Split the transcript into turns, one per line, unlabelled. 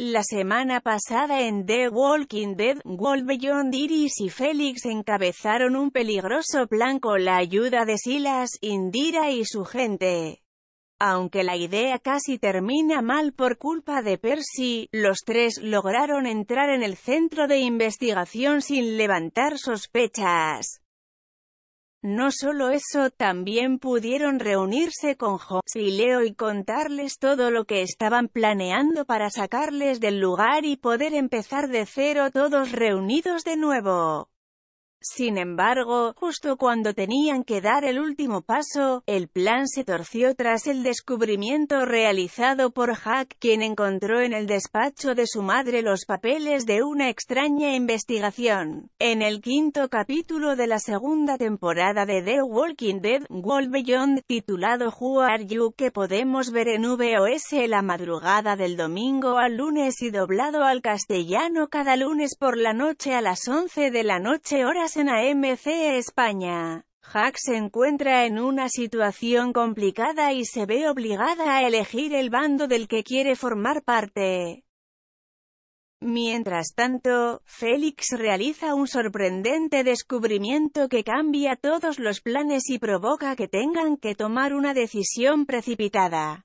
La semana pasada en The Walking Dead, Walt Beyond Iris y Félix encabezaron un peligroso plan con la ayuda de Silas, Indira y su gente. Aunque la idea casi termina mal por culpa de Percy, los tres lograron entrar en el centro de investigación sin levantar sospechas. No solo eso, también pudieron reunirse con José y Leo y contarles todo lo que estaban planeando para sacarles del lugar y poder empezar de cero todos reunidos de nuevo. Sin embargo, justo cuando tenían que dar el último paso, el plan se torció tras el descubrimiento realizado por Hack, quien encontró en el despacho de su madre los papeles de una extraña investigación. En el quinto capítulo de la segunda temporada de The Walking Dead, World Beyond, titulado Who Are You?, que podemos ver en VOS la madrugada del domingo al lunes y doblado al castellano cada lunes por la noche a las 11 de la noche horas en AMC España, Hack se encuentra en una situación complicada y se ve obligada a elegir el bando del que quiere formar parte. Mientras tanto, Félix realiza un sorprendente descubrimiento que cambia todos los planes y provoca que tengan que tomar una decisión precipitada.